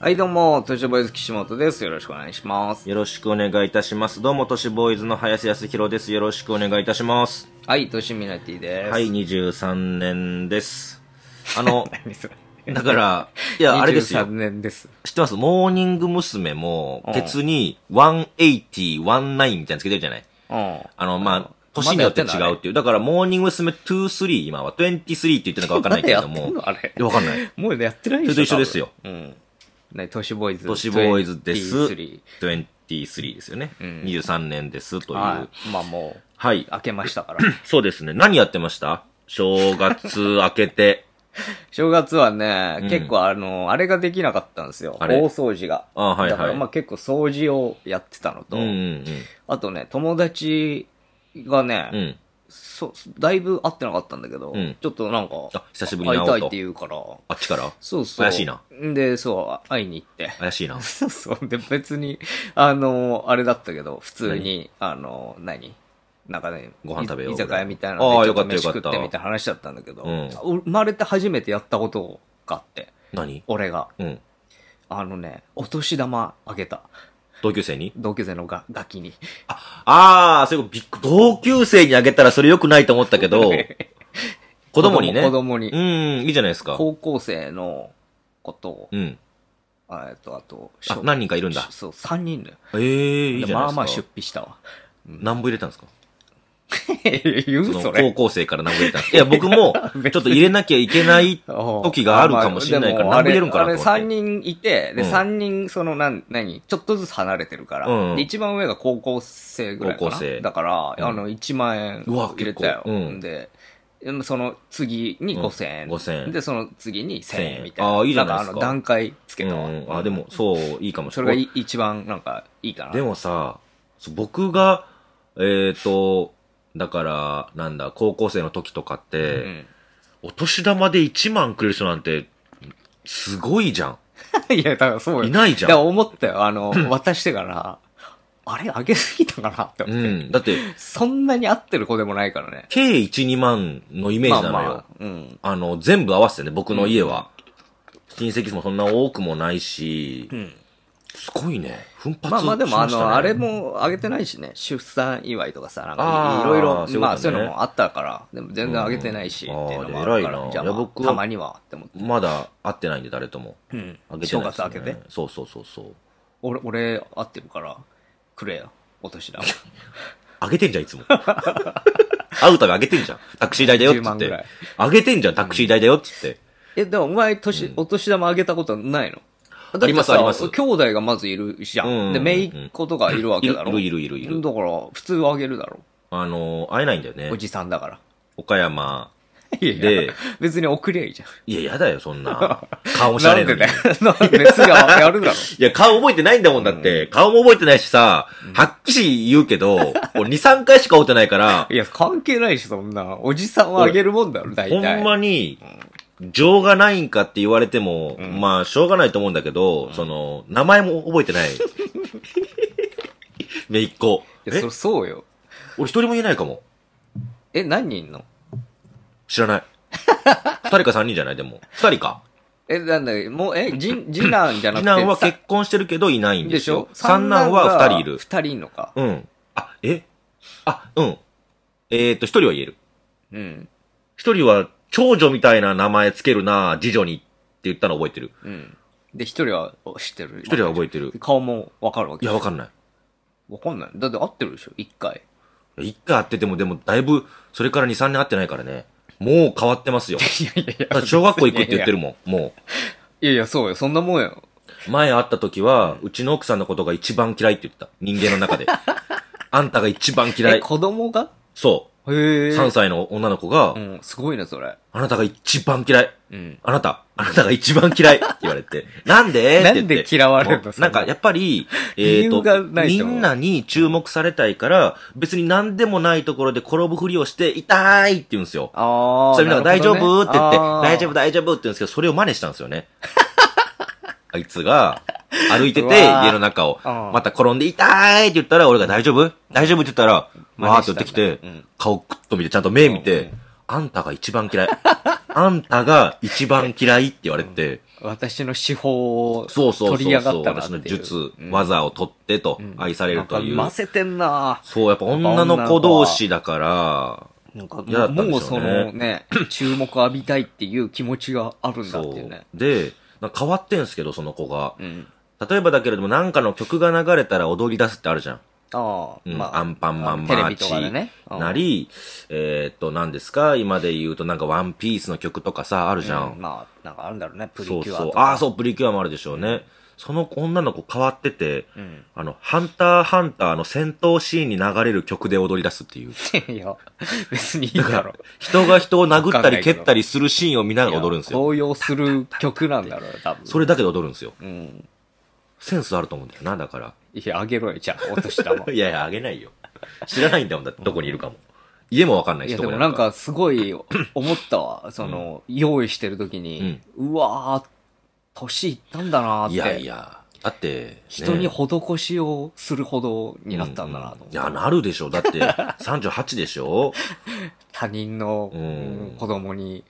はい、どうも、都市ボーイズ岸本です。よろしくお願いします。よろしくお願いいたします。どうも、都市ボーイズの林康弘です。よろしくお願いいたします。はい、都市ミナティです。はい、。23年です。あの、だから、いや、あれですよ23。年です。知ってますモーニング娘。もう、んケツに180、19みたいなのつけてるじゃないうん。あの、まあ、年によって違うっていう。だから、モーニング娘。23、今は23って言ってるのかわからないけれども。んあれわかんない。もうやってないでしょそれと一緒ですよ。うん。ね、トシボーイズ。トシボーイズです。23, ですよね。うん、23年ですという。はい、まあもう、はい。明けましたから。そうですね。何やってました正月明けて。正月はね、結構あの、あれができなかったんですよ。大掃除が。あはいはい。だからまあ結構掃除をやってたのと、うんうんうん、あとね、友達がね、うんそう、だいぶ会ってなかったんだけど、うん、ちょっとなんか、あ、久しぶりに会いたいって言うから、あっちからそうそう。怪しいな。で、そう、会いに行って。怪しいな。そうそう。で、別に、あの、あれだったけど、普通に、あの、何なんかね、ご飯食べよう。居酒屋みたいなので、ちっと飯食ってみたいな話だったんだけど、うん、生まれて初めてやったことがあって。何俺が。うん。あのね、お年玉あげた。同級生に同級生のガガキに。あ、ああ、そういうこと同級生にあげたらそれ良くないと思ったけど、子供にね。子供に。うん、いいじゃないですか。高校生のことを。うん。えっと、あと、あ、何人かいるんだ。そう、3人だよ。ええー、いいじゃないですか。まあまあ出費したわ。何部入れたんですか 言うそれ。高校生から殴れた。いや、僕も、ちょっと入れなきゃいけない時があるかもしれないから、殴れるんかなと思って。あれ3人いて、で、3人、その、な何、ちょっとずつ離れてるから。で、一番上が高校生ぐらいかな。高校生。だから、あの、1万円入れたよ。で、その次に5000円。五、0円。で、その次に1000円みたいな。ああ、いいじゃないですか。なんかあの、段階つけたわ。あ、でも、そう、いいかもしれない。それが一番、なんか、いいかな。でもさ、僕が、えっと、だから、なんだ、高校生の時とかって、うん、お年玉で1万くれる人なんて、すごいじゃん。いや、だからそうよ。いないじゃん。だか思ったよ。あの、渡してから、あれあげすぎたかなって思って。うん、だって、そんなに合ってる子でもないからね。計1、2万のイメージなのよ。まあまあ、うん。あの、全部合わせてね、僕の家は。うん、親戚もそんな多くもないし、うん。すごいね。奮発まあまあでもあの、あれもあげてないしね、出産祝いとかさ、なんかいろいろ、まあそういうのもあったから、でも全然あげてないし、っていうのもあるから、じゃあ、僕たまにはって思って。まだ会ってないんで誰とも。うん。あげてない、正月あげてそうそうそうそう。俺、俺、会ってるから、くれよ、お年玉。あ げてんじゃん、いつも。会うたびあげてんじゃん。タクシー代だよって言って。あげてんじゃん、タクシー代だよって言って。え、でもお前、年、お年玉あげたことないのありますあります。兄弟がまずいるじゃん。うんうんうん、で、めいっ子とかいるわけだろ。いるいるいるいる。だから、普通あげるだろ。あの会えないんだよね。おじさんだから。岡山。いやいやで、別に送りゃいいじゃん。いや、やだよ、そんな。顔しゃれな。なんでね。なんで別にやるだろ。いや、顔覚えてないんだもんだって。うん、顔も覚えてないしさ、はっきり言うけど、俺2、3回しか会うてないから。いや、関係ないし、そんな。おじさんはあげるもんだろ、大体。ほんまに、うん情がないんかって言われても、うん、まあ、しょうがないと思うんだけど、うん、その、名前も覚えてない。め いっ子。いや、そ、そうよ。俺一人も言えないかも。え、何人いんの知らない。二人か三人じゃないでも。二人か。え、なんだもう、え、次 次男じゃなくて。次男は結婚してるけどいないんですよ。でしょ三男は二人いる。二人いんのか。うん。あ、えあ、うん。えー、っと、一人は言える。うん。一人は長女みたいな名前つけるな、次女にって言ったの覚えてる。うん。で、一人は知ってる。一人は覚えてる。顔もわかるわけいや、わかんない。わかんない。だって合ってるでしょ一回。一回会ってても、でも、だいぶ、それから2、3年会ってないからね。もう変わってますよ。いやいやいや小学校行くって言ってる。もん、もう。いやいや、そうよ。そんなもんよ。前会った時は、うちの奥さんのことが一番嫌いって言ってた。人間の中で。あんたが一番嫌い。子供がそう。へ3歳の女の子が、うん、すごいね、それ。あなたが一番嫌い。うん。あなた、あなたが一番嫌いって 言われて、なんでって言って。なんで嫌われるのなんかやっぱり、えっ、と、みんなに注目されたいから、別に何でもないところで転ぶふりをして、痛いって言うんですよ。あー。それみんなが大丈夫って言って、大丈夫大丈夫って言うんですけど、それを真似したんですよね。あいつが、歩いてて、家の中を、また転んで痛いって言ったら、俺が大丈夫大丈夫って言ったら、わーって寄ってきて、顔クッと見て、ちゃんと目見て、あんたが一番嫌い。あんたが一番嫌いって言われて、私の手法をそうそう取り上がったな私の術、技を取ってと、愛されるという。ませてんなそう、やっぱ女の子同士だから、なんかもうそのね、注目浴びたいっていう気持ちがあるんだっていうね。で、変わってんすけど、その子が。例えばだけれども、なんかの曲が流れたら踊り出すってあるじゃん。あうん、まあ、アンパンマンマーチ、なり、えー、っと、何ですか今で言うとなんかワンピースの曲とかさ、あるじゃん。うん、まあ、なんかあるんだろうね、プリキュアそうそう。ああ、そう、プリキュアもあるでしょうね。うん、その女の子変わってて、うん、あの、ハンターハンターの戦闘シーンに流れる曲で踊り出すっていう。いや、別にいいだろう。人が人を殴ったり蹴ったりするシーンを見ながら踊るんですよ。動揺する曲なんだろう、多分。それだけで踊るんですよ。うんセンスあると思うんだよな、だから。いや、あげろよ、じゃあ、した玉。いやいや、あげないよ。知らないんだもん、だどこにいるかも。家もわかんないいや、でもなんかすごい 思ったわ。その、用意してる時に、うわー、年いったんだなーって。いやいや、だって、ね人に施しをするほどになったんだなと思っいや、なるでしょ。だって、38でしょ 他人のうん子供に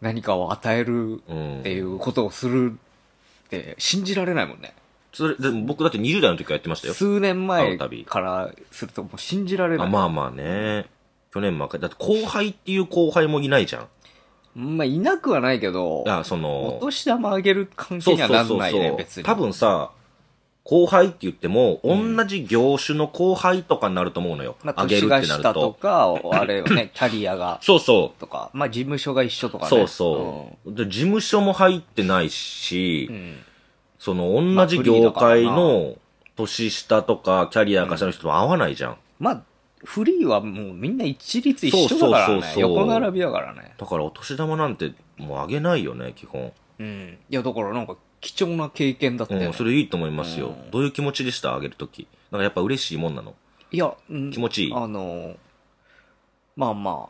何かを与えるっていうことをするって信じられないもんね。それ、で僕だって20代の時からやってましたよ。数年前からするともう信じられない。まあまあね。去年もだって後輩っていう後輩もいないじゃん。まあ、いなくはないけど、いや、その、お年玉あげる関係にはなんないね、別に。多分さ、後輩って言っても、うん、同じ業種の後輩とかになると思うのよ。まあ、あげるってなると。とか、あれよね、キャリアが。そうそう。とか、まあ、事務所が一緒とかね。そうそう。うん、で事務所も入ってないし、うん、その同じ業界の年下とかキャリアが社の人と合わないじゃん。まあ、フリーはもうみんな一律一緒だからね。そうそうそう横並びだからね。だからお年玉なんてもうあげないよね、基本。うん。いや、だからなんか貴重な経験だったよ、ねうん、それいいと思いますよ。うん、どういう気持ちでしたあげるとき。なんかやっぱ嬉しいもんなのいや、うん、気持ちいい。あの、まあま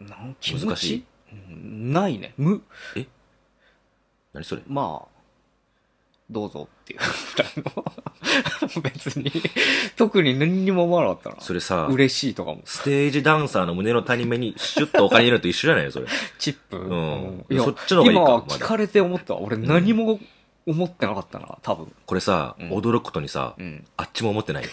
あ。なん気持ち難しい。ないね。無。え何それまあ、どうぞっていうぐらいの別に、特に何にも思わなかったな。それさ、嬉しいとかも。ステージダンサーの胸の谷目にシュッとお金入れると一緒じゃないよ、それ。チップうん。いや、そっちの方がいいか今聞かれて思った。俺何も思ってなかったな、多分。これさ、驚くことにさ、あっちも思ってないよ。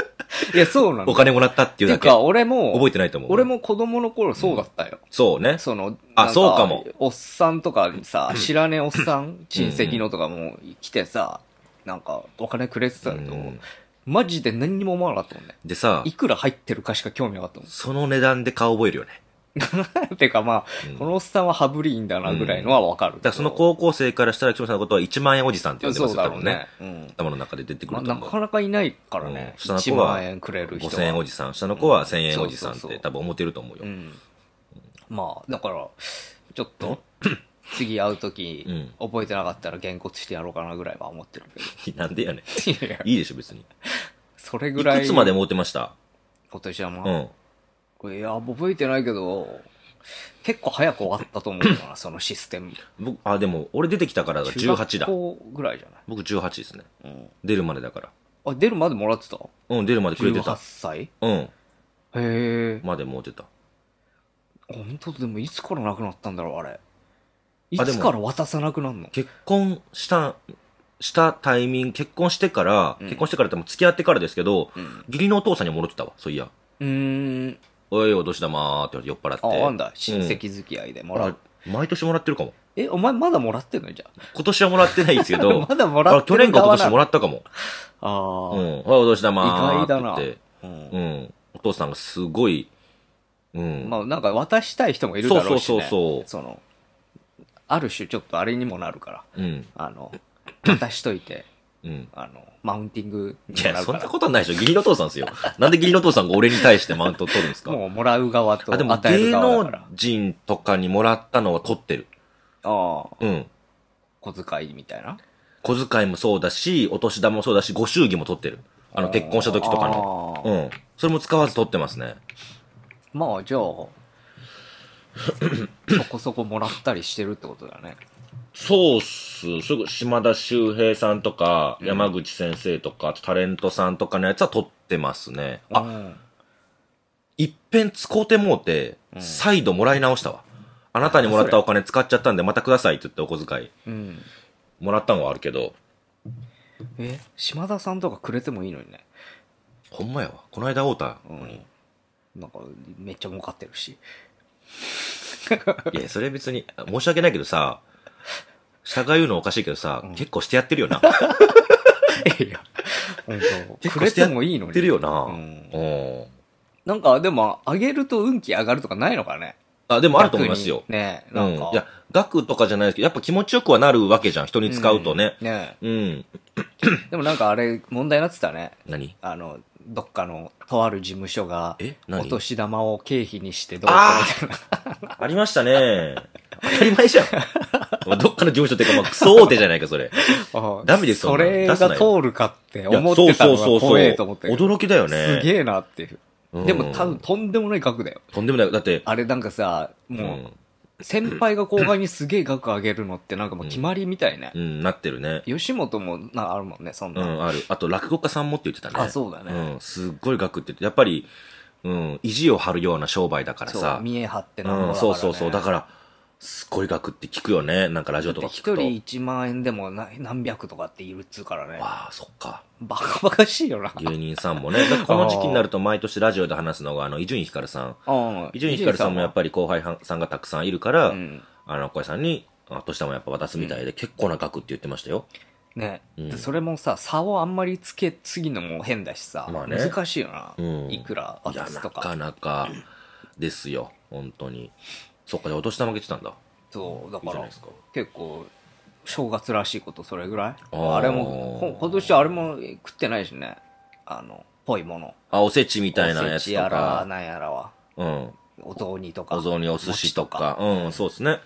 いや、そうなんだ。お金もらったっていうだけ。てか、俺も、覚えてないと思う。俺も子供の頃そうだったよ。そうね。その、あ、そうかも。おっさんとかにさ、知らねえおっさん、親戚のとかも来てさ、なんか、お金くれてたけど、マジで何にも思わなかったもんね。でさ、いくら入ってるかしか興味なかったもん。その値段で顔覚えるよね。ていうかまあ、うんこのおっさんはハブリーンだなぐらいのはわかるだからその高校生からしたら、木下さんのことは1万円おじさんって呼んでますうよ、多分ねうん頭の中で出てくるとな思う。かなかいないからね、うん1万円くれる人は5000円おじさん、下の子は1000円おじさんって多分思ってると思うよ。うん。まあだからちょっと 次会う時、うん覚えてなかったらげんこつしてやろうかなぐらいは思ってる なんでやねん。いいでしょ、別に。それぐらいくつまで持ってました今年はまあ、うん。いや、いや、覚えてないけど、結構早く終わったと思うかな、そのシステム。僕、あ、でも、俺出てきたからが18だ。ぐらいじゃない僕18ですね、うん。出るまでだから。あ、出るまでもらってたうん、出るまでくれてた。18歳うん。へえ。までもうてた。本当でも、いつからなくなったんだろう、あれ。いつから渡さなくなるの結婚した、したタイミング、結婚してから、うん、結婚してからっても付き合ってからですけど、うん、義理のお父さんに戻ってたわ、そういや。うん。おいお年玉って酔っ払って。あ、なんだ。親戚付き合いでもらう。うん、毎年もらってるかも。え、お前まだもらってんのじゃ今年はもらってないですけど。まだもらって去年か今年もらったかも。ああ。うん。おいお年玉って言って。うん、うん。お父さんがすごい、うん。まあなんか渡したい人もいるだろうし、ね、そうそうそうそう。その、ある種ちょっとあれにもなるから。うん。あの、渡しといて。うん。あの、マウンティングいや、そんなことはないでしょ。義理の父さんですよ。なんで義理の父さんが俺に対してマウント取るんですかもうもらう側とあ、でも芸能人とかにもらったのは取ってる。ああ。うん。小遣いみたいな小遣いもそうだし、お年玉もそうだし、ご祝儀も取ってる。あの、結婚した時とかの。うん。それも使わず取ってますね。まあ、じゃあ、そこそこもらったりしてるってことだね。そうっす。すぐ島田秀平さんとか、山口先生とか、タレントさんとかのやつは撮ってますね。あ、あ、一遍使うてもうて、再度もらい直したわ。あなたにもらったお金使っちゃったんで、またくださいって言ってお小遣いうん。もらったんはあるけど、え、島田さんとかくれてもいいのにね。ほんまやわ。この間会うたのに。なんか、めっちゃ儲かってるし。いや、それ別に、申し訳ないけどさ、下が言うのおかしいけどさ、結構してやってるよな。いや、本当くれてもいいのに。ってるよな。うん。なんか、でも、上げると運気上がるとかないのかね。あ、でもあると思いますよ。ねなんか、うん。いや、額とかじゃないですけど、やっぱ気持ちよくはなるわけじゃん、人に使うとね。うん、ねうん。でもなんかあれ、問題になってたね。何あの、どっかの、とある事務所が、えお年玉を経費にしてどうかみたいな。ありましたね。当たり前じゃん。どっかの事務所っていうか、まあ、クソ大手じゃないか、それ。ダメですそれが通るかって思ってたのが怖いと思ってそうそうそう。驚きだよね。すげえなっていう。うん、でも多分とんでもない額だよ。とんでもない。だって。あれなんかさ、もう、うん先輩が後輩にすげえ額上げるのってなんかもう決まりみたいね。うん、うん、なってるね。吉本もな、あるもんね、そんな。うん、ある。あと、落語家さんもって言ってたね。あ、そうだね。うん、すっごい額って言って、やっぱり、うん、意地を張るような商売だからさ。そう、見え張ってなんだ、ね、うん、そうそうそう。だから、すごい額って聞くよね。なんかラジオとか聞くと。一人1万円でも何百とかっているっつうからね。わあ、そっか。バカバカしいよな。芸人さんもね。この時期になると毎年ラジオで話すのが、あの、伊集院光さん。伊集院光さんもやっぱり後輩さんがたくさんいるから、うん、あの、小さんに、あ、としたもやっぱ渡すみたいで、結構な額って言ってましたよ。ね、うん、それもさ差をあんまりつけ次ぎのも変だしさ、まあね、難しいよな、うん、いくら渡すとかなかなかですよ本当にそっか、じゃあお年玉来てたんだ。そう、だからいか。結構、正月らしいことそれぐらいああれも、今年あれも食ってないしね。あの、ぽいもの。あ、おせちみたいなおせちやら、なんやらは。うん。お雑煮とか。お雑煮、お寿司とか。うん、そうですね。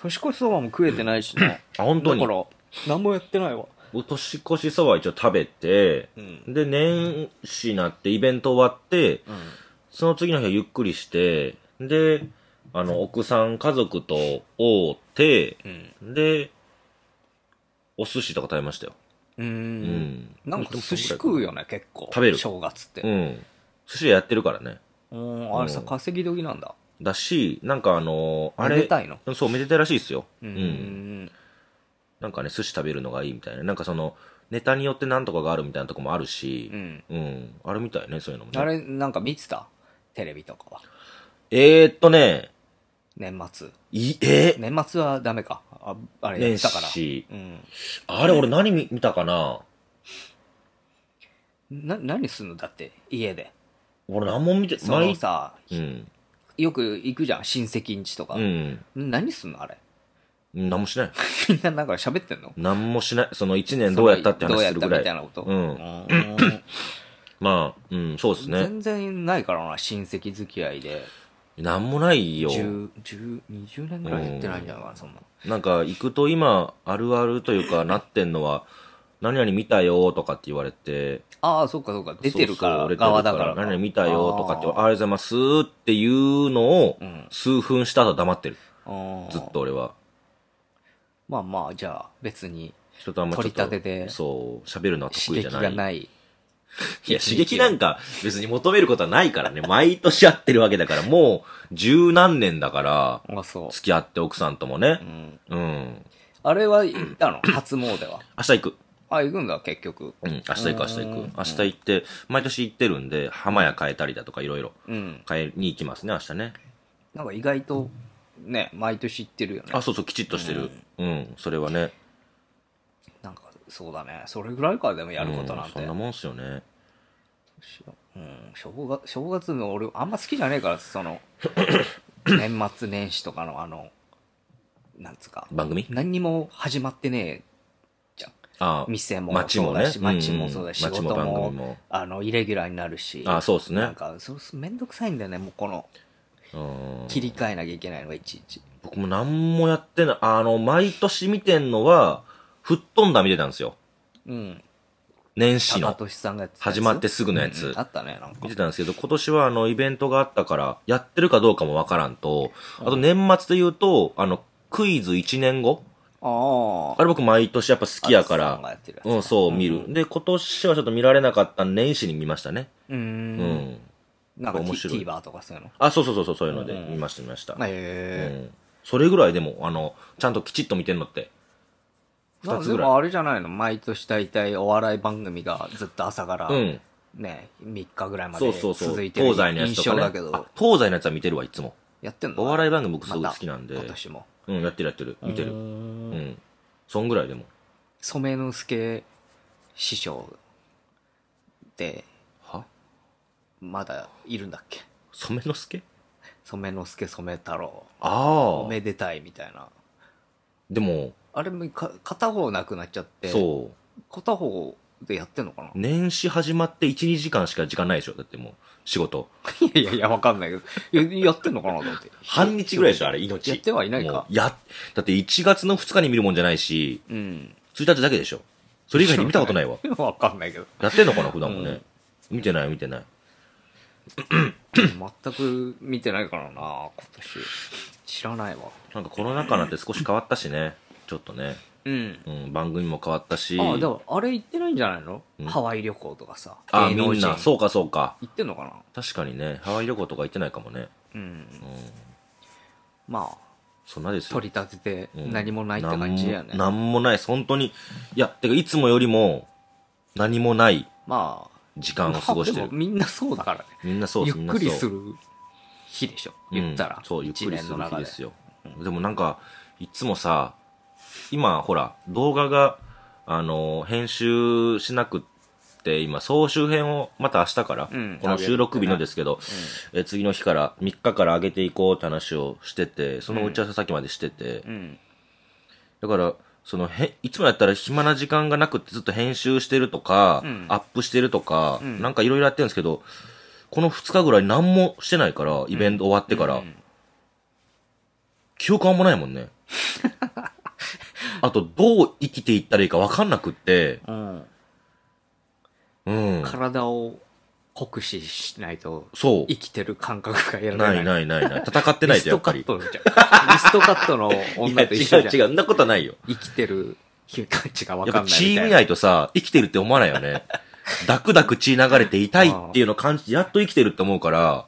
年越しそばも食えてないしね。あ、本当にだか。ら、何もやってないわ。お年越しそば一応食べて、うん。で、年始になってイベント終わって、うん。その次の日はゆっくりして、で、あの、奥さん家族と会うて、で、お寿司とか食べましたよ。うん。なんか寿司食うよね、結構。食べる。正月って。うん。寿司やってるからね。うん、あれさ、稼ぎ時なんだ。だし、なんかあのー、あれ。めでたいのそう、めでたいらしいですよ。うん。なんかね、寿司食べるのがいいみたいな。なんかその、ネタによって何とかがあるみたいなとこもあるし、うん、うん。あれみたいね、そういうのもね。あれ、なんか見てたテレビとかは。えー、っとね、年末。いえ年末はダメか。ああれやたから。うん、あれ、俺何見たかなな、何すんのだって、家で。俺何も見て、そのさ、うん。よく行くじゃん、親戚んちとか。うん。何すんのあれ。何もしない。みんななんか喋ってんの何もしない。その一年どうやったって話するぐらどうやったみたいなこと。うんまあ、うん、そうですね。全然ないからな、親戚付き合いで。なんもないよ。十、十、二十年ぐらいやってないんじゃないかな、そんな。なんか、行くと今、あるあるというか、なってんのは、何々見たよとかって言われて。ああ、そっかそっか。出てるから、側だから。何々見たよとかって、ありがとうございますっていうのを、数分した後黙ってる。ずっと俺は。まあまあ、じゃあ、別に。人とあんまり。取り立てで。そう、喋るのは得意じゃない。刺激がない。いや、刺激なんか別に求めることはないからね。毎年やってるわけだから、もう十何年だから、付き合って奥さんともね。うん。うんあれは行ったの初詣は。明日行く。あ、行くんだ、結局。うん、明日行く、明日行く。明日行って、毎年行ってるんで、浜屋変えたりだとかいろいろ。変えに行きますね、明日ね。なんか意外と、ね、毎年行ってるよね。あ、そうそう、きちっとしてる。うん、それはね。そうだねそれぐらいかでもやることなんて、うん、そんなもんっすよねうん、正月正月の俺あんま好きじゃねえからその 年末年始とかのあのなんつうか番組何にも始まってねえじゃんああ。店もそうだし街も,、ね、もそうだし、うん、仕事ももあのイレギュラーになるしあそうですねなんかそ面倒くさいんだよねもうこの切り替えなきゃいけないのがいちいち僕も何もやってないあの毎年見てんのは吹っ飛んだ見てたんですよ。うん。年始の。始まってすぐのやつ。あったね、なんか。見てたんですけど、今年はあの、イベントがあったから、やってるかどうかもわからんと、あと年末で言うと、あの、クイズ1年後ああ。あれ僕毎年やっぱ好きやから。うん、そう、見る、で、今年はちょっと見られなかった年始に見ましたね。うん。うん。なんか面白い。TVer とかそういうのあ、そうそうそう、そういうので見ました、見ました。へえ、うん。それぐらいでも、あの、ちゃんときちっと見てんのって。2つぐらい。でもあれじゃないの毎年大体お笑い番組がずっと朝から、うん。ね、3日ぐらいまでそうそうそう。続いてる東西のやつとか、ね。だけど東西のやつは見てるわ、いつも。やってんのお笑い番組僕すごい好きなんで。ま今年も。うん、やってるやってる。見てる。うん。そんぐらいでも。染之助師匠って、はまだいるんだっけ染之助染之助染太郎。ああ。おめでたいみたいな。でも、あれもか片方なくなっちゃってそう片方でやってんのかな年始始まって12時間しか時間ないでしょだってもう仕事 いやいやいやわかんないけどややってんのかなと思って半日ぐらいでしょあれ命やってはいないかやだって1月の2日に見るもんじゃないし、うん、1日だけでしょそれ以外に見たことないわ わかんないけどやってんのかな普段もね、うん、見てない見てない全く見てないからな今年知らないわなんかコロナ禍なんて少し変わったしねちょっとね、うんうん、番組も変わったしあ、でもあれ行ってないんじゃないの、うんハワイ旅行とかさ。ああ、みんなそうかそうか行ってんのかな確かにねハワイ旅行とか行ってないかもねうん。まあ、そんなですよ取り立てて何もないって感じやね。なんもなもないです本当にいやてかいつもよりも何もないまあ、時間を過ごしてまあるみんなそうだからね。みんなそうゆっくりする日でしょ。言ったら。うんそうゆっくりする日ですよでもなんかいつもさ今、ほら、動画が、あの、編集しなくって、今、総集編をまた明日から、うん、この収録日のですけど、うん、え次の日から、3日から上げていこうって話をしてて、その打ち合わせ先までしてて、うん、だから、そのへ、いつもやったら暇な時間がなくてずっと編集してるとか、アップしてるとか、なんかいろいろやってるんですけど、この2日ぐらい何もしてないから、イベント終わってから、記憶あんまないもんね。あと、どう生きていったらいいか分かんなくって、うん。うん。体を酷使しないと、そう。生きてる感覚がやらない。ないないないない。戦ってないとやっぱり。リストカットじゃん。リストカットの女と一緒じゃん。違う違う、そんなことないよ。生きてる気たちが分かんない血見ないとさ、生きてるって思わないよね。ダクダク血流れて痛いっていうの感じ、やっと生きてるって思うから、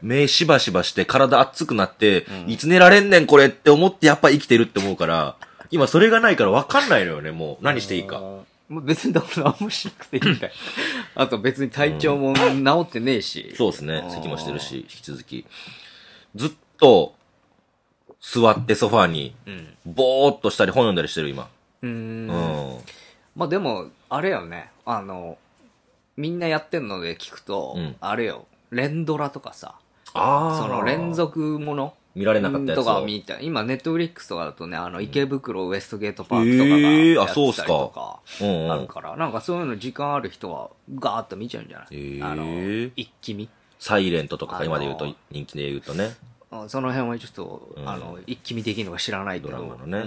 目しばしばして体熱くなって、いつ寝られんねんこれって思ってやっぱ生きてるって思うから、今それがないから分かんないのよね、もう。何していいか。も別にだから何もしなくていいんだよ。あと別に体調も治ってねえし。そうですね。咳もしてるし、引き続き。ずっと、座ってソファーに、ぼーっとしたり本読んだりしてる、今。うん。うんまあでも、あれよね。あの、みんなやってんので聞くと、うんあれよ、連ドラとかさ。ああ。その連続もの見られなかったやつとか見た。今、ネットフリックスとかだとね、あの、池袋ウエストゲートパークとかがあやってたりとか、うんあるから、なんかそういうの時間ある人は、ガーッと見ちゃうんじゃない、ーあの、一気見サイレントとか今で言うと、人気で言うとね。その辺はちょっと、あの、一気見できるのか知らないけど。ドラマのね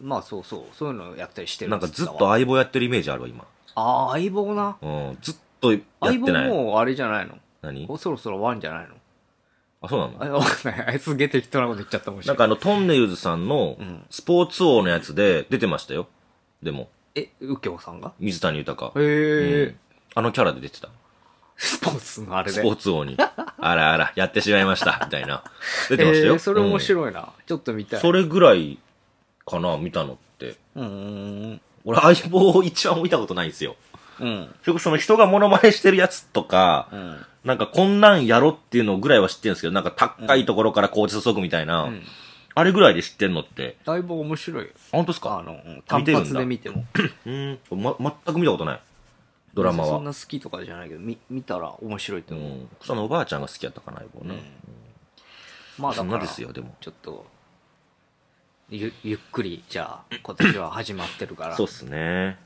まあそうそう、そういうのをやったりしてるなんかずっと相棒やってるイメージあるわ、今。ああ、相棒な。うん、ずっとやっ相て棒ない。もうあれじゃな何の。何そろそろワンじゃないのあ、そうなのあわかんないあいつげ適当なこと言っちゃったもんなんかあの、トンネルズさんのスポーツ王のやつで出てましたよ。でも、え、右京さんが水谷豊。へえ、あのキャラで出てた。スポーツのあれで。スポーツ王に。あらあら、やってしまいました、みたいな。出てましたよ。えーそれ面白いな、ちょっと見たい。それぐらいかな、見たのって。うーん。俺、相棒を一番見たことないんですよ。うん。それこそその人がモノマネしてるやつとか、うん。なんかこんなんやろっていうのぐらいは知ってるんですけど、なんか高いところから紅茶注ぐみたいな、うんあれぐらいで知ってんのって。だいぶ面白い。本当ですかあの、単発で見ても。うんま、全く見たことない。ドラマは。そんな好きとかじゃないけど、み見たら面白いと思う。うん、草のおばあちゃんが好きやったかな、相棒ね。うん、まあだから、そんなですよ、でも。ちょっと、ゆゆっくり、じゃあ、今年は始まってるから。そうっすね。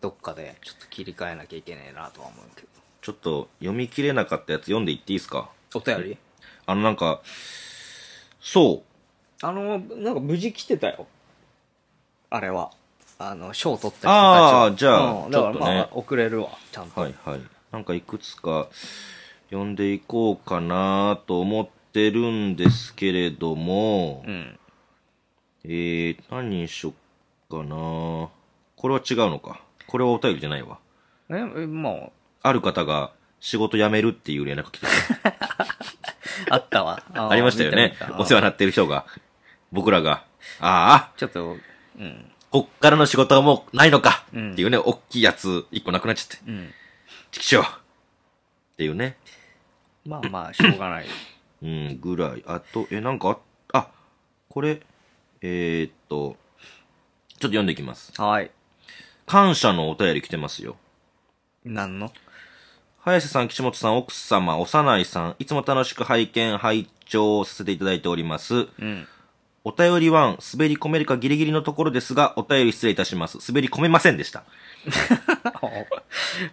どっかでちょっと切り替えなきゃいけないなとは思うけど。ちょっと読み切れなかったやつ読んでいっていいですかお便りあのなんか、そう。あの、なんか無事来てたよ。あれは。あの、賞取った人たちああ、じゃあ、うん、だからまあ、ね、遅れるわ、ちゃんと。はいはい。なんかいくつか読んでいこうかなと思ってるんですけれども、うん、えー、何にしよっかなこれは違うのか。これはお便りじゃないわ。え、まあ、ある方が仕事辞めるっていう連絡来てた。あったわ。ありましたよね。お世話になってる人が。僕らが。ああ。ちょっと、うん。こっからの仕事はもうないのか、うん、っていうね、おっきいやつ、一個なくなっちゃって。うん。チキショっていうね。まあまあ、しょうがない。うん、ぐらい。あと、え、なんかあ、あ、これ、えー、っと、ちょっと読んでいきます。はい。感謝のお便り来てますよ。何の林さん、岸本さん、奥様、幼いさん、いつも楽しく拝見、拝聴させていただいております。うん。お便り1、滑り込めるかギリギリのところですが、お便り失礼いたします。滑り込めませんでした。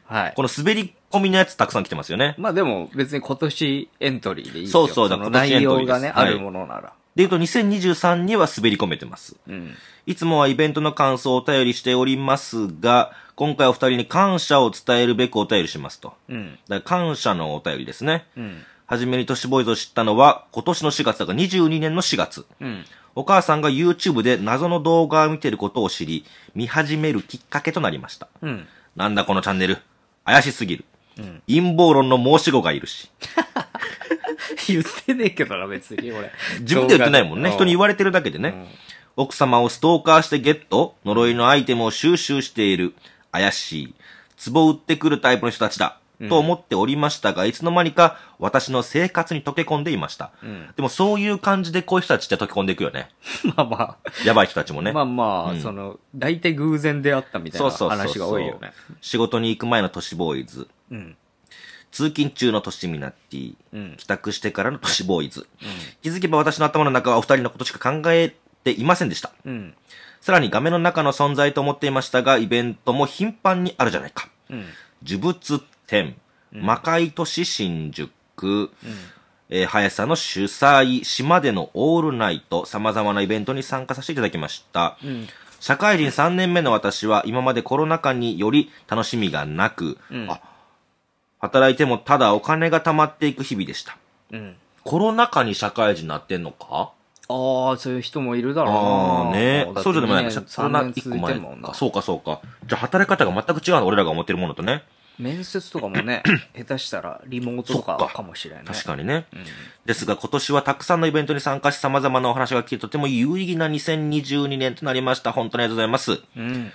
はい。この滑り込みのやつたくさん来てますよね。まあでも別に今年エントリーでいいですよそうそう、だ内容がね、あるものなら。はいで言うと2023には滑り込めてます。うん、いつもはイベントの感想をお便りしておりますが、今回お二人に感謝を伝えるべくお便りしますと。うん、だから感謝のお便りですね。うん、はじめに都市ボーイズを知ったのは今年の4月だから22年の4月。うんお母さんが YouTube で謎の動画を見てることを知り、見始めるきっかけとなりました。うん、なんだこのチャンネル、怪しすぎる。うん、陰謀論の申し子がいるし。言ってねえけどな、別に俺。自分で言ってないもんね。人に言われてるだけでね。うん、奥様をストーカーしてゲット呪いのアイテムを収集している。怪しい。壺を売ってくるタイプの人たちだ。と思っておりましたが、うん、いつの間にか私の生活に溶け込んでいました。うん、でもそういう感じでこういう人たちって溶け込んでいくよね。まあまあ。やばい人たちもね。まあまあ、うん、その、大体偶然出会ったみたいな話が多いよね。そうそうそうそう仕事に行く前の都市ボーイズ。うん、通勤中の都市ミナティ、うん、帰宅してからの都市ボーイズ、うん、気づけば私の頭の中はお二人のことしか考えていませんでした、うん、さらに画面の中の存在と思っていましたがイベントも頻繁にあるじゃないか、うん、呪物展、魔界都市新宿、うんえー、さんの主催、島でのオールナイト、様々なイベントに参加させていただきました。うん、社会人3年目の私は、今までコロナ禍により楽しみがなく、うん、あ、働いてもただお金が貯まっていく日々でした。うん。コロナ禍に社会人になってんのかああ、そういう人もいるだろうな。ああ、ねそうじゃでもないか。コロナ一個前か。そうか、そうか。じゃあ働き方が全く違うの、俺らが思ってるものとね。面接とかもね、下手したらリモートとかかもしれない、ね。確かにね、うん、ですが今年はたくさんのイベントに参加し様々なお話が聞て、とても有意義な2022年となりました。本当にありがとうございます。うん、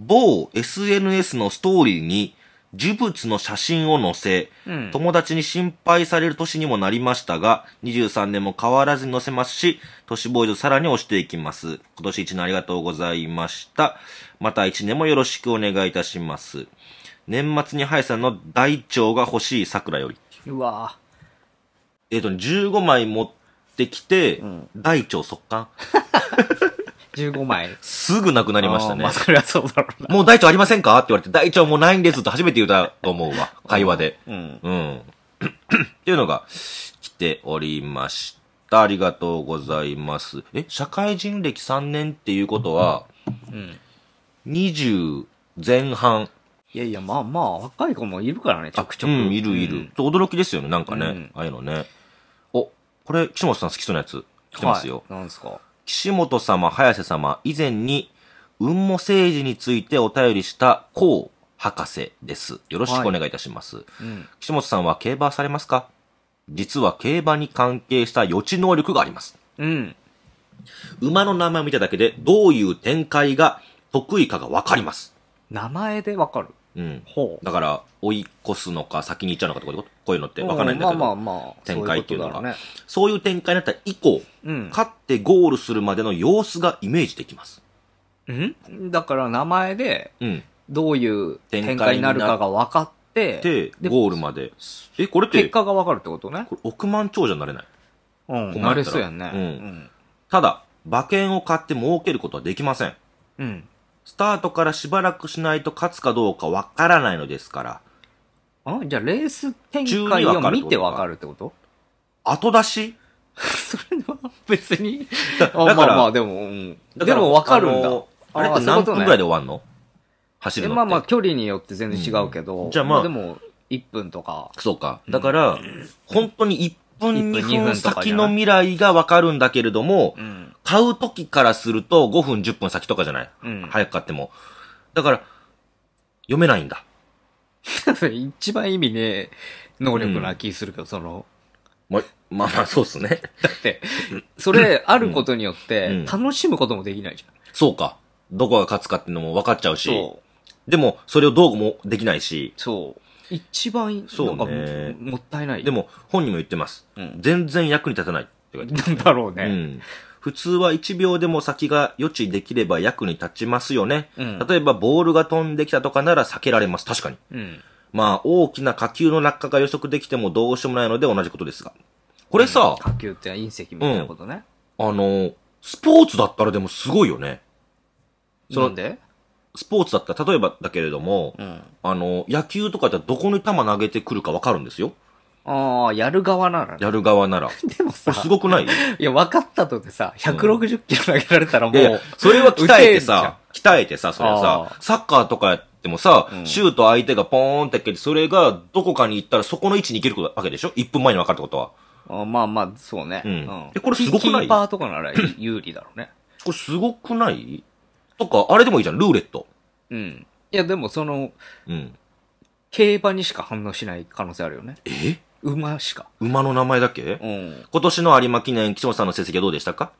某 SNS のストーリーに呪物の写真を載せ、うん、友達に心配される年にもなりましたが、23年も変わらずに載せますし、都市ボーイズさらに押していきます。今年1年ありがとうございました。また1年もよろしくお願いいたします。年末に早さんの大腸が欲しい桜より。うわえっ、ー、と、15枚持ってきて、うん、大腸速乾。15枚。すぐなくなりましたね。まあ、それはそうだろうな。もう大腸ありませんかって言われて、大腸もうないんですって初めて言うたと思うわ。会話で。うん。うん。っていうのが来ておりました。ありがとうございます。え、社会人歴3年っていうことは、うん。20前半。いやいや、まあまあ、若い子もいるからね、ちょくちょく。うん、いるいる。うん、驚きですよね、なんかね。うん、ああいうのね。お、これ、岸本さん好きそうなやつ来てますよ。はい、なんですか岸本様、早瀬様、以前に、雲母政治についてお便りしたこう、博士です。よろしくお願いいたします。はいうん、岸本さんは競馬されますか実は競馬に関係した予知能力があります。うん。馬の名前を見ただけで、どういう展開が得意かがわかります。名前でわかるうん。ほう。だから、追い越すのか先に行っちゃうのかってこういうのって分からないんだけど、まあまあまあ、展開っていうのが。そういう展開になった以降、うん、勝ってゴールするまでの様子がイメージできます。うんだから名前で、どういう展開になるかが分かって、で、ゴールまで。え、これって。結果が分かるってことね。これ億万長者になれない。うん、困れそうやね。うん。ただ、馬券を買って儲けることはできません。うん。スタートからしばらくしないと勝つかどうかわからないのですから。あじゃあレース展開を見てわかるってこと後出し それは別に。だから、まあまあでも、うん、でもわかるんだ。あれって何分ぐらいで終わんの走るのまあまあ距離によって全然違うけど。うん、じゃあまあ。まあ、でも、1分とか。そうか。だから、うん、本当に1分、2分先の未来がわかるんだけれども、うん買う時からすると5分10分先とかじゃない、うん、早く買っても。だから、読めないんだ。一番意味ね、能力な気するけど、うん、その。ま、まあまあ、そうっすね。だって、それ あることによって、楽しむこともできないじゃん。うん、そうか。どこが勝つかっていうのも分かっちゃうし。う。でも、それをどうもできないし。そう。一番、そうね、もったいない。でも、本人も言ってます。うん、全然役に立たないって書いてね。なんだろうね。うん。普通は1秒でも先が予知できれば役に立ちますよね。うん、例えばボールが飛んできたとかなら避けられます。確かに。うん、まあ大きな火球の落下が予測できてもどうしようもないので同じことですが。これさ、うん、火球って隕石みたいなことね、あの、スポーツだったらでもすごいよね。そんでスポーツだったら、例えばだけれども、あの、野球とかじゃどこに球投げてくるかわかるんですよ。ああ、やる側ならね。やる側なら。でもさ、すごくないいや、分かったとでさ、160キロ投げられたらもう、いやそれは鍛えてさ、鍛えてさ、それはさ、サッカーとかやってもさ、うん、シュート相手がポーンってけそれがどこかに行ったらそこの位置に行けるわけでしょ ?1 分前に分かるってことは。あまあまあ、そうね。うん。え、これすごくないキーパーとかなら 有利だろうね。これすごくないとか、あれでもいいじゃん、ルーレット。うん。いや、でもその、うん。競馬にしか反応しない可能性あるよね。え馬しか。馬の名前だけうん。今年の有馬記念、岸本さんの成績はどうでしたか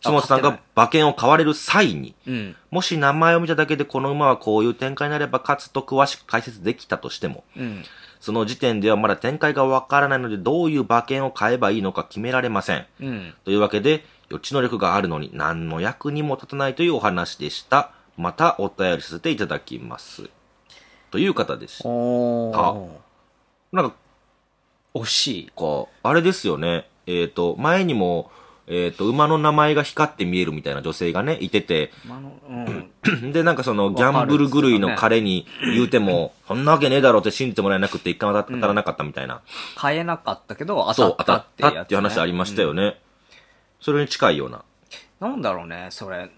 岸本さんが馬券を買われる際に、うん、もし名前を見ただけでこの馬はこういう展開になれば勝つと詳しく解説できたとしても、うん、その時点ではまだ展開がわからないのでどういう馬券を買えばいいのか決められません。うん、というわけで、予知能力があるのに何の役にも立たないというお話でした。またお便りさせていただきます。という方でした。なんか惜しい。か、あれですよね。えっ、ー、と、前にも、えっ、ー、と、馬の名前が光って見えるみたいな女性がね、いてて、うん、で、なんかその、ギャンブル狂いの彼に言うても、そ、んなわけねえだろうって信じてもらえなくて、一回当たらなかったみたいな。うん、買えなかったけど、当たったってやつ、ね、そう、当たったっていう話ありましたよね。うん、それに近いような。なんだろうね、それ。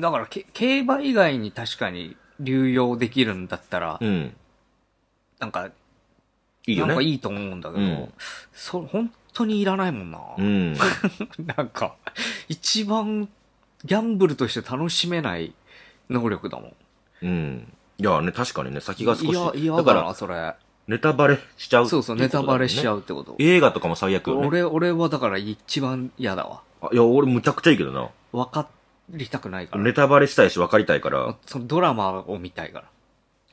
だから、競馬以外に確かに流用できるんだったら、うん、なんか、いいよね。なんかいいと思うんだけど、うん、そ本当にいらないもんな。うん、なんか、一番ギャンブルとして楽しめない能力だもん。うん。いやね、確かにね、先が少し。いや、いやだから、それ。ネタバレしちゃう、ね、そうそう、ネタバレしちゃうってこと。映画とかも最悪よ、ね、俺、俺はだから一番嫌だわ。いや、俺むちゃくちゃいいけどな。分かりたくないから。ネタバレしたいし分かりたいから。そのドラマを見たいか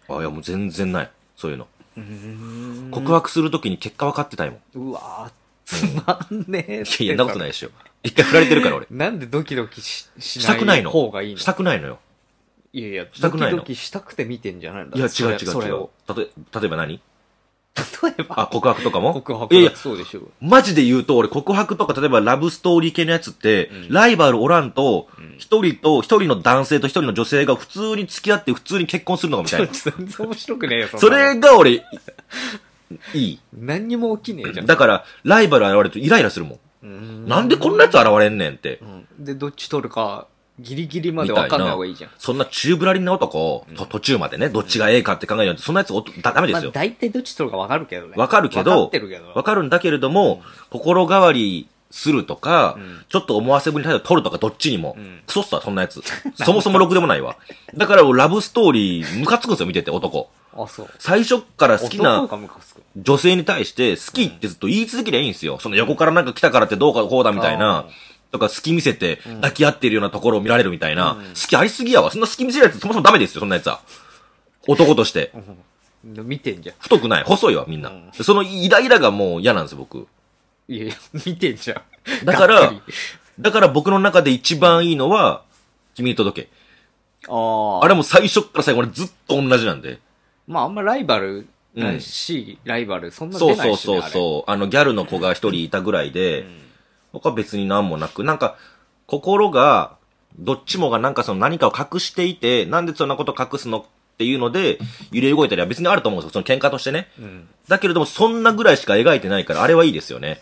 ら。あ、いやもう全然ない。そういうの。告白するときに結果分かってたいもん。うわつまんねえ。いやいや、なことないでしょ。一回振られてるから俺。なんでドキドキしししたくないの方がいいのしたくないのよ。いやいや、したくないのドキドキしたくて見てんじゃないんだいや、違う違う違う。え例えば何例えば。あ、告白とかも告白いやそうでしょう。マジで言うと、俺告白とか、例えばラブストーリー系のやつって、うん、ライバルおらんと、一、うん、人と、一人の男性と一人の女性が普通に付き合って普通に結婚するのかみたいな。全然面白くねえよ、そそれが俺、いい。何にも起きねえじゃん。だから、ライバル現れるとイライラするもん。んなんでこんなやつ現れんねんって。うん、で、どっち取るか、ギリギリまで分かんない方がいいじゃん。そんな中ぶらりんな男、と途中までね、どっちがええかって考えようそんなやつおだ、ダメですよ。まあ、大体どっち取るか分かるけどね。分かるけど、分かるんだけれども、心変わりするとか、うん、ちょっと思わせぶりに態度取るとか、どっちにも。クソっすわ、そんなやつ。そもそもろくでもないわ。だから、ラブストーリー、ムカつくんですよ、見てて、男。あ、そう。最初から好きな女性に対して、好きってずっと言い続けりゃいいんですよ。その横からなんか来たからってどうかこうだみたいな。とか好き見せて抱き合ってるようなところを見られるみたいな、好きありすぎやわ。そんな好き見せるやつそもそもダメですよ、そんなやつは。男として。見てんじゃん。太くない。細いわ、みんな。そのイライラがもう嫌なんですよ、僕。いやいや、見てんじゃん。だから、だから僕の中で一番いいのは、君に届け。ああ。あれも最初から最後までずっと同じなんで。まああんまライバルないし、ライバルそんな出ないし、ね、そうそうそうそう。あのギャルの子が一人いたぐらいで、うん他別に何もなく、なんか、心が、どっちもがなんかその何かを隠していて、なんでそんなこと隠すのっていうので、揺れ動いたりは別にあると思うんですよ。その喧嘩としてね。うん、だけれども、そんなぐらいしか描いてないから、あれはいいですよね。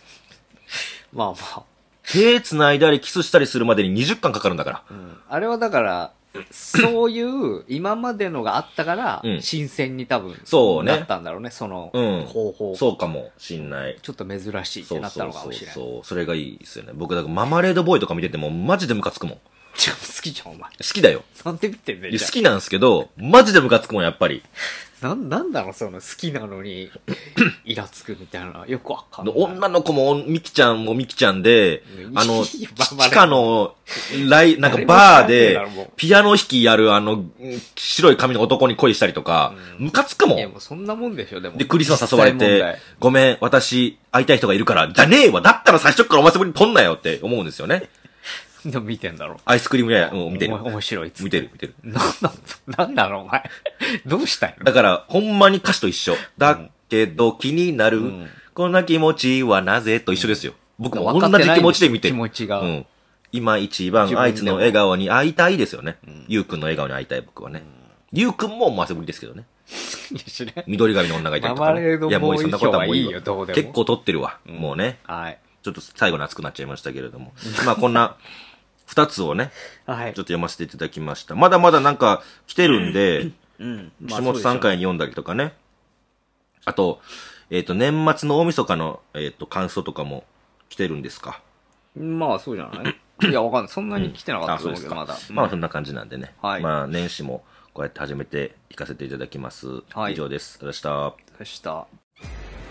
まあまあ。手繋いだりキスしたりするまでに20巻かかるんだから。うん、あれはだから、そういう今までのがあったから新鮮に多分、そうねなったんだろうね、そのうん方法、そうかもしんない。ちょっと珍しいってそうなったのかそもうしれない。そう。それがいいですよね。僕、だからママレードボーイとか見てても、マジでムカつくもん。好きじゃん、お前。好きだよ。なんでってんね好きなんですけど、マジでムカつくもん、やっぱり。なん、なんだろう、その、好きなのに、イラつくみたいな。よくわかんない。女の子も、ミキちゃんもミキちゃんで、あの、地下の、ライ、なんかバーで、ピアノ弾きやる、あの、白い髪の男に恋したりとか、ムカつくもん。いや、もそんなもんでしょ、でも。で、クリスマス誘われて、ごめん、私、会いたい人がいるから、じゃねえわだったら最初からお前そこに来んなよって思うんですよね。でも見てんだろ。アイスクリーム屋や、う見てる。面白いっつっ見てる、見てる。なんなの、なんなお前。どうしたいのだから、ほんまに歌詞と一緒。だけど気になる、うんこんな気持ちはなぜと一緒ですよ。僕も同じ気持ちで見てる。気持ちが。うん。今一番あいつの笑顔に会いたいですよね。ゆうくんの笑顔に会いたい僕はね。ゆうくんも思わせぶりですけどね。い緑髪の女がいたりとか、マーね。そんなことはもういいよどうで結構撮ってるわ。もうね。はい。ちょっと最後に熱くなっちゃいましたけれども。まあこんな二つをね、はい、ちょっと読ませていただきました。まだまだなんか来てるんで、うん。うん、下津さ回に読んだりとかね。あと、えっ、ー、と、年末の大晦日の、えっ、ー、と、感想とかも来てるんですかまあ、そうじゃないいや、わかんない。そんなに来てなかったと思うけど、うん、まだ。まあ、そんな感じなんでね。はい。まあ、年始もこうやって始めていかせていただきます。はい。以上です。ありがとうございました。